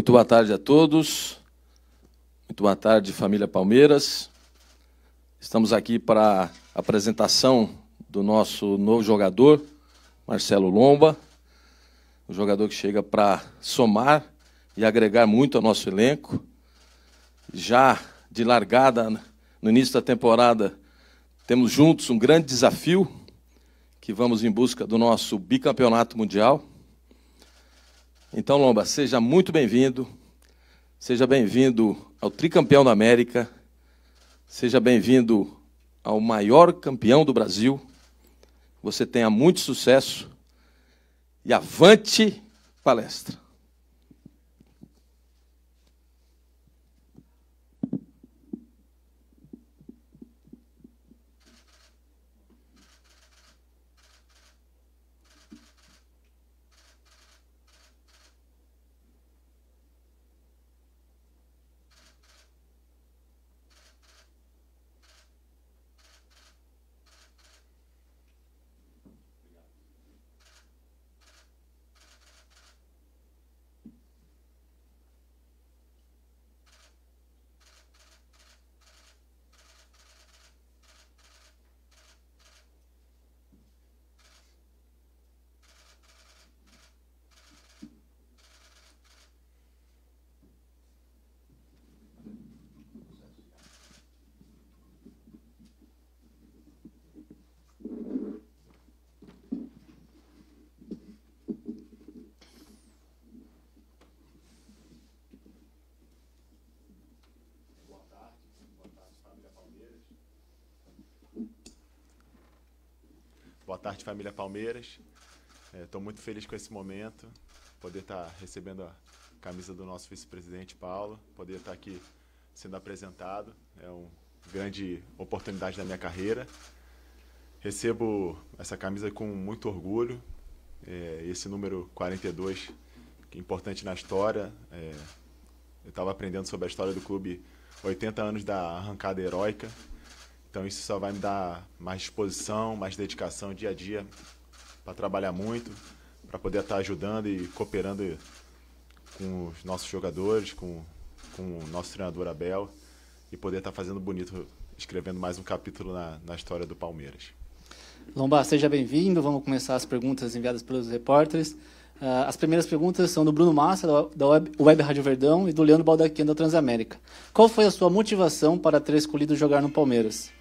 Muito boa tarde a todos. Muito boa tarde, família Palmeiras. Estamos aqui para a apresentação do nosso novo jogador, Marcelo Lomba. Um jogador que chega para somar e agregar muito ao nosso elenco. Já de largada, no início da temporada, temos juntos um grande desafio que vamos em busca do nosso bicampeonato mundial. Então, Lomba, seja muito bem-vindo. Seja bem-vindo ao tricampeão da América. Seja bem-vindo ao maior campeão do Brasil. Você tenha muito sucesso e avante palestra. Boa tarde, família Palmeiras. Estou é, muito feliz com esse momento, poder estar tá recebendo a camisa do nosso vice-presidente Paulo, poder estar tá aqui sendo apresentado. É uma grande oportunidade da minha carreira. Recebo essa camisa com muito orgulho. É, esse número 42, que é importante na história. É, eu estava aprendendo sobre a história do clube, 80 anos da arrancada heróica, então isso só vai me dar mais disposição, mais dedicação dia a dia para trabalhar muito, para poder estar tá ajudando e cooperando com os nossos jogadores, com, com o nosso treinador Abel e poder estar tá fazendo bonito, escrevendo mais um capítulo na, na história do Palmeiras. Lombar, seja bem-vindo. Vamos começar as perguntas enviadas pelos repórteres. Uh, as primeiras perguntas são do Bruno Massa, da Web, Web Rádio Verdão, e do Leandro Baldacchino da Transamérica. Qual foi a sua motivação para ter escolhido jogar no Palmeiras?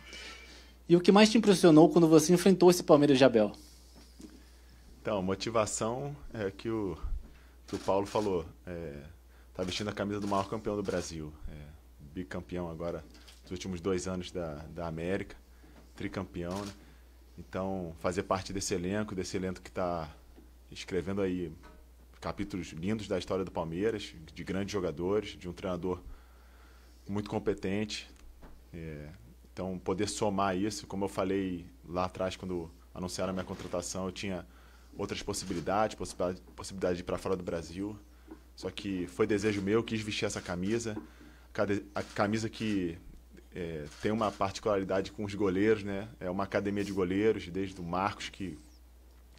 E o que mais te impressionou quando você enfrentou esse Palmeiras de Abel? Então, motivação é que o, que o Paulo falou. É, tá vestindo a camisa do maior campeão do Brasil. É, bicampeão agora dos últimos dois anos da, da América. Tricampeão, né? Então, fazer parte desse elenco, desse elenco que está escrevendo aí capítulos lindos da história do Palmeiras, de grandes jogadores, de um treinador muito competente. É, então, poder somar isso, como eu falei lá atrás, quando anunciaram a minha contratação, eu tinha outras possibilidades, possibilidade, de ir para fora do Brasil. Só que foi desejo meu, quis vestir essa camisa. A camisa que é, tem uma particularidade com os goleiros, né? É uma academia de goleiros, desde o Marcos, que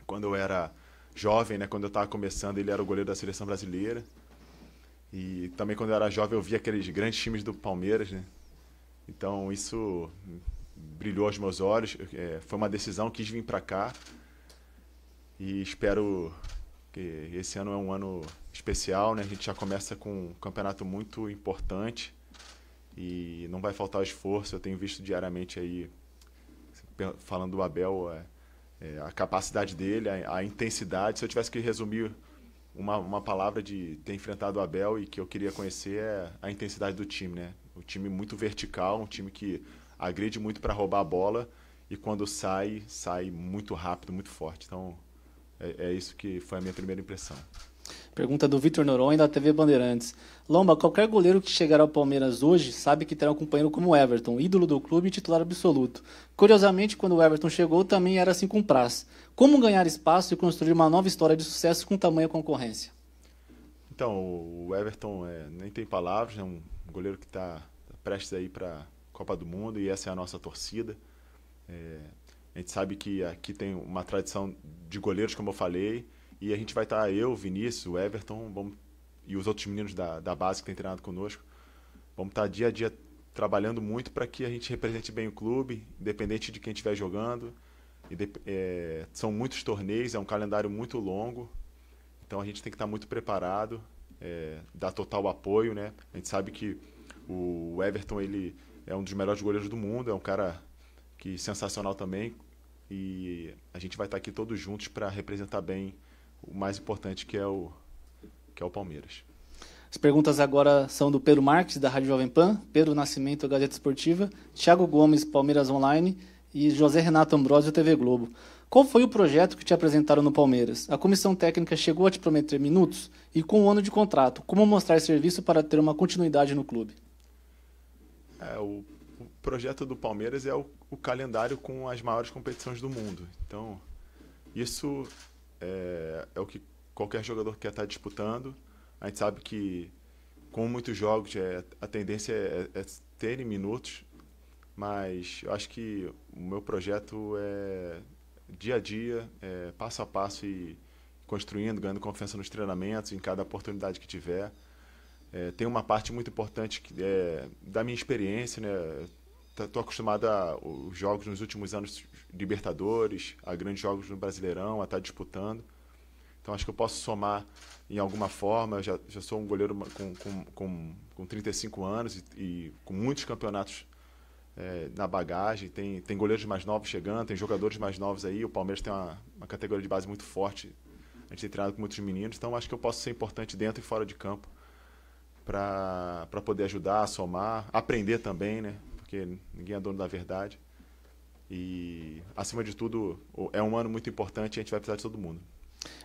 quando eu era jovem, né? Quando eu estava começando, ele era o goleiro da seleção brasileira. E também quando eu era jovem, eu via aqueles grandes times do Palmeiras, né? Então isso brilhou aos meus olhos. É, foi uma decisão, quis vir para cá e espero que esse ano é um ano especial, né? A gente já começa com um campeonato muito importante e não vai faltar esforço. Eu tenho visto diariamente aí falando do Abel é, é, a capacidade dele, a, a, intensidade. Se eu tivesse que resumir uma, uma palavra de ter enfrentado o Abel e que eu queria conhecer é a intensidade do time, né? Um time muito vertical, um time que agride muito para roubar a bola e quando sai, sai muito rápido, muito forte. Então, é, é isso que foi a minha primeira impressão. Pergunta do Vitor Noronha da TV Bandeirantes. Lomba, qualquer goleiro que chegar ao Palmeiras hoje sabe que terá um companheiro como Everton, ídolo do clube e titular absoluto. Curiosamente, quando o Everton chegou, também era assim com o Praz. Como ganhar espaço e construir uma nova história de sucesso com tamanha concorrência? Então, o Everton é, nem tem palavras, é um goleiro que está tá prestes aí para Copa do Mundo e essa é a nossa torcida. É, a gente sabe que aqui tem uma tradição de goleiros, como eu falei, e a gente vai estar, tá, eu, Vinícius, o Everton vamos, e os outros meninos da, da base que têm treinado conosco, vamos estar tá dia a dia trabalhando muito para que a gente represente bem o clube, independente de quem estiver jogando. E de, é, são muitos torneios, é um calendário muito longo, então a gente tem que estar muito preparado, é, dar total apoio, né? A gente sabe que o Everton ele é um dos melhores goleiros do mundo, é um cara que é sensacional também e a gente vai estar aqui todos juntos para representar bem o mais importante que é o que é o Palmeiras. As perguntas agora são do Pedro Marques, da Rádio Jovem Pan, Pedro Nascimento, Gazeta Esportiva, Thiago Gomes, Palmeiras Online e José Renato Ambrosio, TV Globo. Qual foi o projeto que te apresentaram no Palmeiras? A comissão técnica chegou a te prometer minutos? E com um ano de contrato, como mostrar serviço para ter uma continuidade no clube? É, o, o, projeto do Palmeiras é o, o, calendário com as maiores competições do mundo. Então, isso é, é o que qualquer jogador quer estar disputando. A gente sabe que, com muitos jogos, é, a tendência é, é terem minutos mas eu acho que o meu projeto é dia a dia, é passo a passo e construindo, ganhando confiança nos treinamentos, em cada oportunidade que tiver. É, tem uma parte muito importante que é da minha experiência, né? Estou acostumado aos jogos nos últimos anos, Libertadores, a grandes jogos no Brasileirão, a estar tá disputando. Então acho que eu posso somar em alguma forma. Eu já, já sou um goleiro com, com, com, com 35 anos e, e com muitos campeonatos é, na bagagem. Tem, tem goleiros mais novos chegando, tem jogadores mais novos aí. O Palmeiras tem uma, uma categoria de base muito forte. A gente tem treinado com muitos meninos, então acho que eu posso ser importante dentro e fora de campo para poder ajudar, somar, aprender também, né? Porque ninguém é dono da verdade. E, acima de tudo, é um ano muito importante e a gente vai precisar de todo mundo.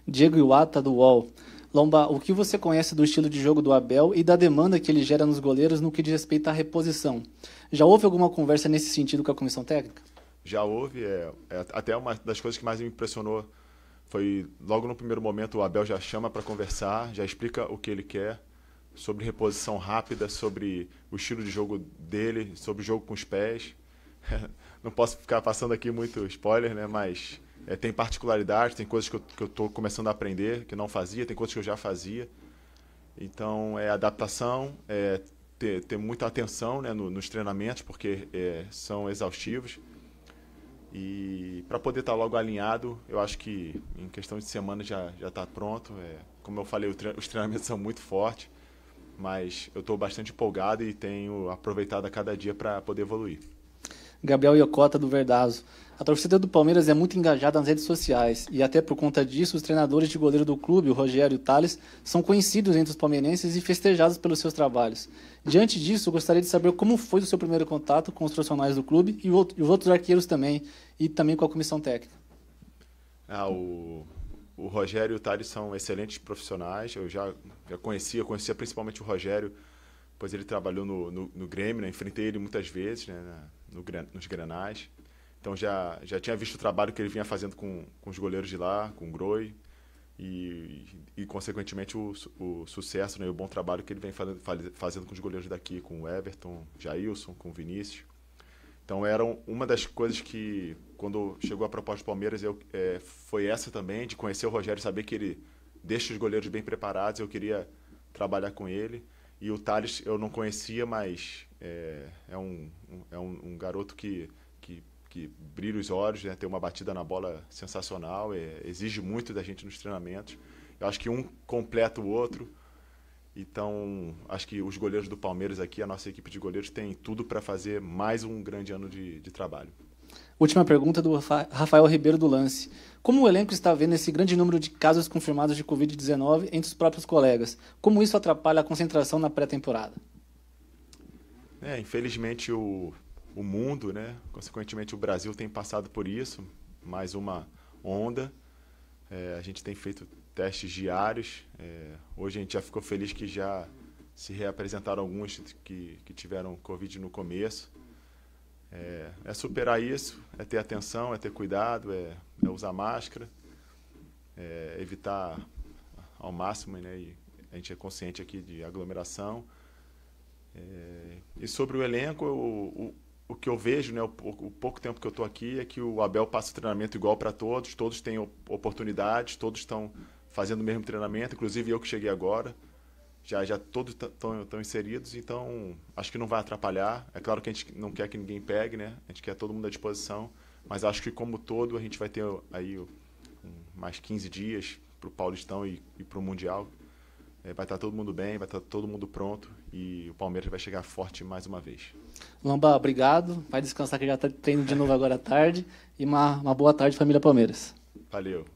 Diego Iwata, do UOL. Lomba, o que você conhece do estilo de jogo do Abel e da demanda que ele gera nos goleiros no que diz respeito à reposição? Já houve alguma conversa nesse sentido com a comissão técnica? Já houve, é, é até uma das coisas que mais me impressionou foi logo no primeiro momento o Abel já chama para conversar, já explica o que ele quer sobre reposição rápida, sobre o estilo de jogo dele, sobre o jogo com os pés. Não posso ficar passando aqui muito spoiler, né? Mas é, tem particularidade, tem coisas que eu, estou começando a aprender, que eu não fazia, tem coisas que eu já fazia. Então, é adaptação, é ter, ter muita atenção né, no, nos treinamentos, porque é, são exaustivos. E para poder estar tá logo alinhado, eu acho que em questão de semana já já está pronto. É, como eu falei, tre os treinamentos são muito fortes, mas eu estou bastante empolgado e tenho aproveitado a cada dia para poder evoluir. Gabriel Iocota do Verdazo. A torcida do Palmeiras é muito engajada nas redes sociais e até por conta disso os treinadores de goleiro do clube, o Rogério e o Tales, são conhecidos entre os palmeirenses e festejados pelos seus trabalhos. Diante disso, gostaria de saber como foi o seu primeiro contato com os profissionais do clube e, e os outros arqueiros também e também com a comissão técnica. Ah, o, o Rogério e o Tales são excelentes profissionais. Eu já, já conhecia, conhecia principalmente o Rogério, pois ele trabalhou no, no, no Grêmio, né? enfrentei ele muitas vezes, né? no, nos Grenais. Então já, já tinha visto o trabalho que ele vinha fazendo com, com os goleiros de lá, com o Groi, e, e consequentemente o, o sucesso né, e o bom trabalho que ele vem fazendo, fazendo com os goleiros daqui, com o Everton, Jailson, com o Vinícius. Então era uma das coisas que, quando chegou a proposta do Palmeiras, eu, é, foi essa também, de conhecer o Rogério, saber que ele deixa os goleiros bem preparados, eu queria trabalhar com ele. E o Thales eu não conhecia, mas é, é, um, é um, um, garoto que, que, que brilha os olhos, né? tem uma batida na bola sensacional, é, exige muito da gente nos treinamentos. Eu acho que um completa o outro. Então, acho que os goleiros do Palmeiras aqui, a nossa equipe de goleiros, tem tudo para fazer mais um grande ano de, de trabalho. Última pergunta do Rafael Ribeiro do Lance. Como o elenco está vendo esse grande número de casos confirmados de Covid-19 entre os próprios colegas? Como isso atrapalha a concentração na pré-temporada? É, infelizmente, o, o mundo, né? consequentemente o Brasil, tem passado por isso mais uma onda. É, a gente tem feito testes diários. É, hoje a gente já ficou feliz que já se reapresentaram alguns que, que tiveram Covid no começo. É, é, superar isso, é ter atenção, é ter cuidado, é, é usar máscara, é evitar ao máximo, né? E a gente é consciente aqui de aglomeração. É, e sobre o elenco, o, o, o que eu vejo, né? O, o pouco tempo que eu estou aqui é que o Abel passa o treinamento igual para todos, todos têm oportunidades, todos estão fazendo o mesmo treinamento, inclusive eu que cheguei agora já já todos estão inseridos, então acho que não vai atrapalhar. É claro que a gente não quer que ninguém pegue, né? A gente quer todo mundo à disposição, mas acho que como todo a gente vai ter aí mais 15 dias para o Paulistão e, e para o Mundial. É, vai estar tá todo mundo bem, vai estar tá todo mundo pronto e o Palmeiras vai chegar forte mais uma vez. Lamba, obrigado. Vai descansar que já está treino de novo agora à tarde e uma, uma boa tarde, família Palmeiras. Valeu.